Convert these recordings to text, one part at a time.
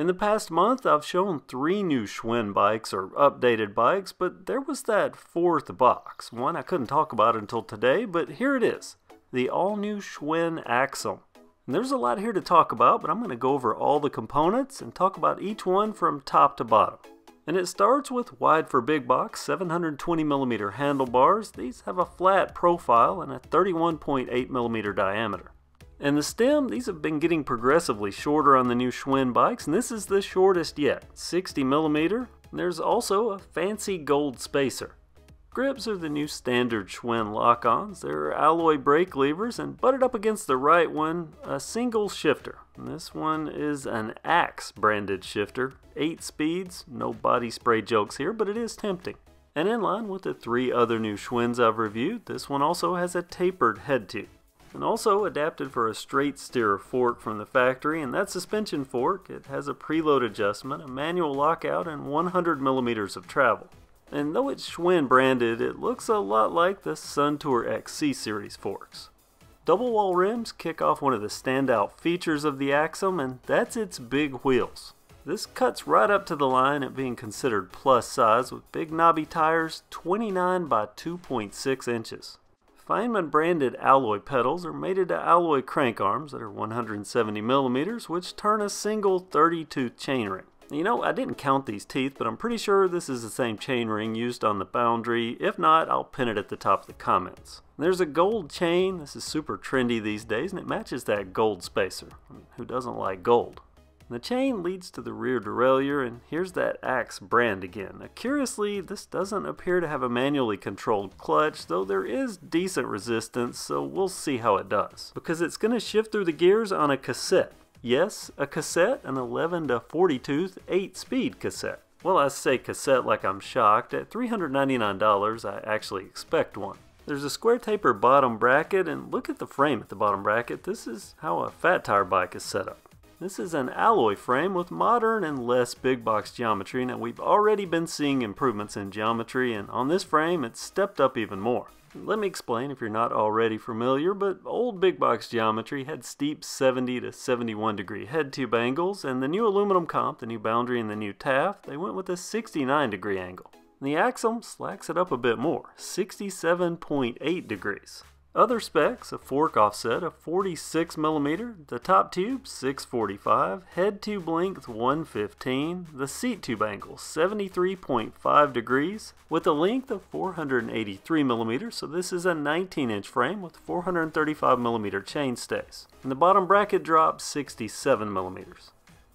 In the past month, I've shown three new Schwinn bikes or updated bikes, but there was that fourth box, one I couldn't talk about until today, but here it is, the all-new Schwinn Axum. there's a lot here to talk about, but I'm going to go over all the components and talk about each one from top to bottom. And it starts with wide for big box 720mm handlebars. These have a flat profile and a 31.8mm diameter. And the stem, these have been getting progressively shorter on the new Schwinn bikes, and this is the shortest yet, 60 millimeter. There's also a fancy gold spacer. Grips are the new standard Schwinn lock-ons. They're alloy brake levers and butted up against the right one, a single shifter. And this one is an Axe branded shifter. Eight speeds, no body spray jokes here, but it is tempting. And in line with the three other new Schwinns I've reviewed, this one also has a tapered head tube and also adapted for a straight steer fork from the factory and that suspension fork it has a preload adjustment, a manual lockout, and 100 millimeters of travel. And though it's Schwinn branded, it looks a lot like the Suntour XC series forks. Double wall rims kick off one of the standout features of the Axum and that's its big wheels. This cuts right up to the line at being considered plus size with big knobby tires 29 by 2.6 inches. Feynman branded alloy pedals are made into alloy crank arms that are 170 millimeters, which turn a single 30 tooth chainring. You know, I didn't count these teeth, but I'm pretty sure this is the same chainring used on the boundary. If not, I'll pin it at the top of the comments. There's a gold chain. This is super trendy these days, and it matches that gold spacer. I mean, who doesn't like gold? The chain leads to the rear derailleur, and here's that Axe brand again. Now, curiously, this doesn't appear to have a manually controlled clutch, though there is decent resistance, so we'll see how it does. Because it's going to shift through the gears on a cassette. Yes, a cassette, an 11 to 40 tooth 8 speed cassette. Well, I say cassette like I'm shocked. At $399, I actually expect one. There's a square taper bottom bracket, and look at the frame at the bottom bracket. This is how a fat tire bike is set up. This is an alloy frame with modern and less big box geometry. Now we've already been seeing improvements in geometry and on this frame it's stepped up even more. Let me explain if you're not already familiar, but old big box geometry had steep 70 to 71 degree head tube angles and the new aluminum comp, the new boundary and the new taff, they went with a 69 degree angle. The axle slacks it up a bit more, 67.8 degrees. Other specs, a fork offset of 46mm, the top tube 645, head tube length 115, the seat tube angle 73.5 degrees with a length of 483mm, so this is a 19 inch frame with 435mm chainstays. And the bottom bracket drop 67mm.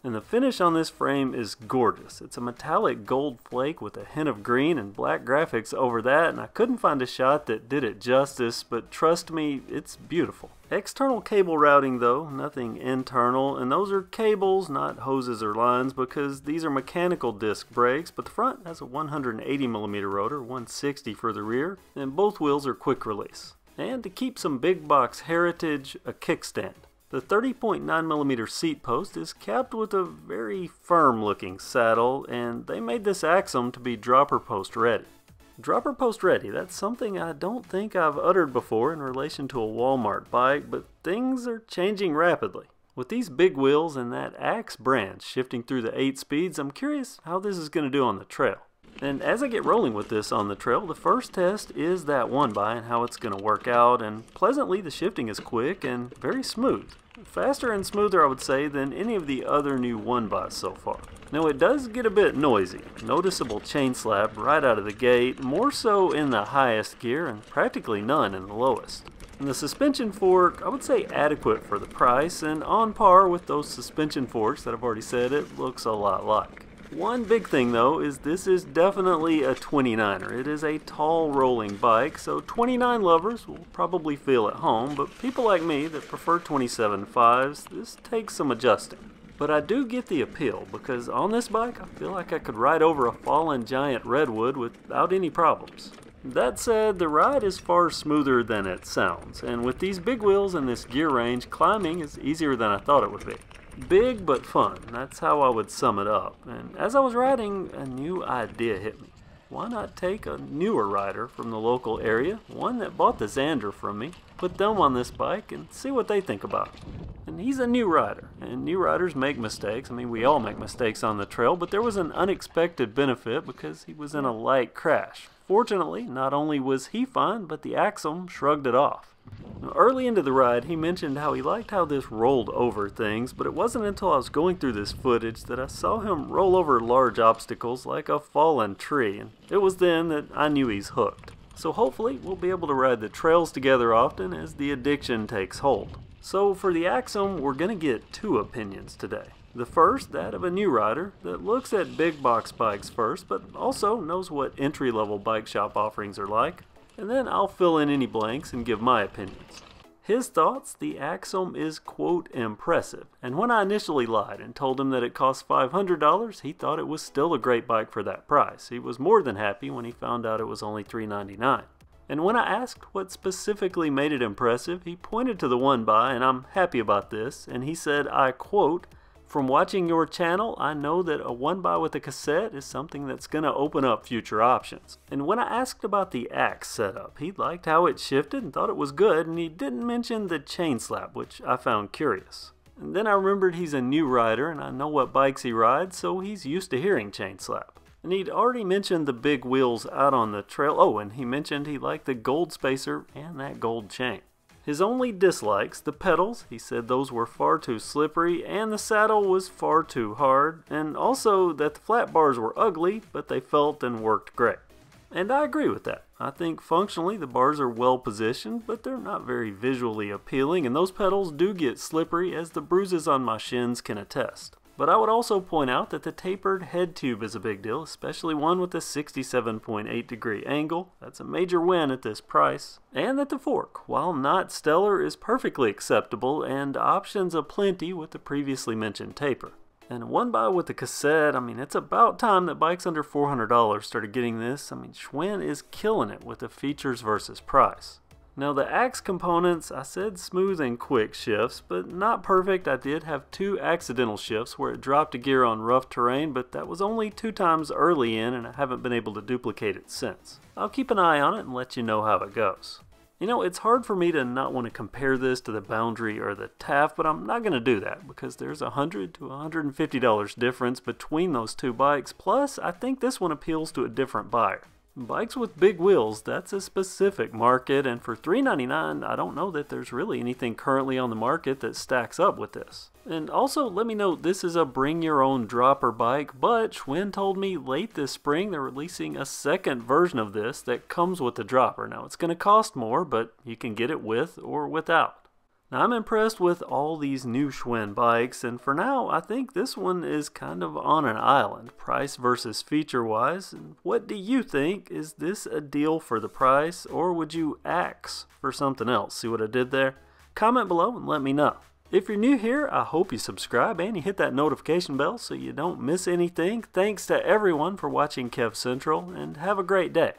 And the finish on this frame is gorgeous. It's a metallic gold flake with a hint of green and black graphics over that and I couldn't find a shot that did it justice, but trust me, it's beautiful. External cable routing though, nothing internal, and those are cables, not hoses or lines, because these are mechanical disc brakes, but the front has a 180mm rotor, 160 for the rear, and both wheels are quick release. And to keep some big box heritage, a kickstand. The 30.9mm seat post is capped with a very firm looking saddle and they made this axum to be dropper post ready. Dropper post ready, that's something I don't think I've uttered before in relation to a Walmart bike, but things are changing rapidly. With these big wheels and that axe branch shifting through the 8 speeds, I'm curious how this is going to do on the trail. And as I get rolling with this on the trail, the first test is that one by and how it's going to work out, and pleasantly the shifting is quick and very smooth. Faster and smoother, I would say, than any of the other new one by so far. Now it does get a bit noisy. Noticeable chain slap right out of the gate, more so in the highest gear and practically none in the lowest. And the suspension fork, I would say adequate for the price and on par with those suspension forks that I've already said it looks a lot like. One big thing though is this is definitely a 29er. It is a tall rolling bike, so 29 lovers will probably feel at home, but people like me that prefer 27.5s, this takes some adjusting. But I do get the appeal because on this bike I feel like I could ride over a fallen giant redwood without any problems. That said, the ride is far smoother than it sounds, and with these big wheels and this gear range, climbing is easier than I thought it would be. Big but fun, that's how I would sum it up. And as I was writing, a new idea hit me. Why not take a newer rider from the local area, one that bought the Xander from me, put them on this bike and see what they think about it. And he's a new rider, and new riders make mistakes. I mean, we all make mistakes on the trail, but there was an unexpected benefit because he was in a light crash. Fortunately, not only was he fine, but the Axum shrugged it off. Early into the ride, he mentioned how he liked how this rolled over things, but it wasn't until I was going through this footage that I saw him roll over large obstacles like a fallen tree, and it was then that I knew he's hooked. So hopefully we'll be able to ride the trails together often as the addiction takes hold. So for the Axum, we're going to get two opinions today. The first, that of a new rider that looks at big box bikes first, but also knows what entry-level bike shop offerings are like and then I'll fill in any blanks and give my opinions. His thoughts, the Axiom is quote impressive, and when I initially lied and told him that it cost $500, he thought it was still a great bike for that price. He was more than happy when he found out it was only $399. And when I asked what specifically made it impressive, he pointed to the one by, and I'm happy about this, and he said I quote, from watching your channel, I know that a one by with a cassette is something that's going to open up future options. And when I asked about the axe setup, he liked how it shifted and thought it was good, and he didn't mention the chain slap, which I found curious. And then I remembered he's a new rider and I know what bikes he rides, so he's used to hearing chain slap. And he'd already mentioned the big wheels out on the trail. Oh, and he mentioned he liked the gold spacer and that gold chain. His only dislikes, the pedals, he said those were far too slippery and the saddle was far too hard, and also that the flat bars were ugly, but they felt and worked great. And I agree with that. I think functionally the bars are well positioned, but they're not very visually appealing, and those pedals do get slippery as the bruises on my shins can attest. But I would also point out that the tapered head tube is a big deal, especially one with a 67.8 degree angle. That's a major win at this price. And that the fork, while not stellar, is perfectly acceptable and options aplenty with the previously mentioned taper. And one by with the cassette, I mean, it's about time that bikes under $400 started getting this. I mean, Schwinn is killing it with the features versus price. Now the axe components, I said smooth and quick shifts, but not perfect. I did have two accidental shifts where it dropped a gear on rough terrain, but that was only two times early in and I haven't been able to duplicate it since. I'll keep an eye on it and let you know how it goes. You know, it's hard for me to not want to compare this to the Boundary or the TAF, but I'm not going to do that because there's a $100 to $150 difference between those two bikes. Plus, I think this one appeals to a different buyer. Bikes with big wheels, that's a specific market, and for $3.99, I don't know that there's really anything currently on the market that stacks up with this. And also, let me note this is a bring your own dropper bike, but Schwinn told me late this spring they're releasing a second version of this that comes with the dropper. Now, it's going to cost more, but you can get it with or without. Now I'm impressed with all these new Schwinn bikes and for now I think this one is kind of on an island price versus feature wise. what do you think? Is this a deal for the price or would you axe for something else? See what I did there? Comment below and let me know. If you're new here, I hope you subscribe and you hit that notification bell so you don't miss anything. Thanks to everyone for watching Kev Central and have a great day.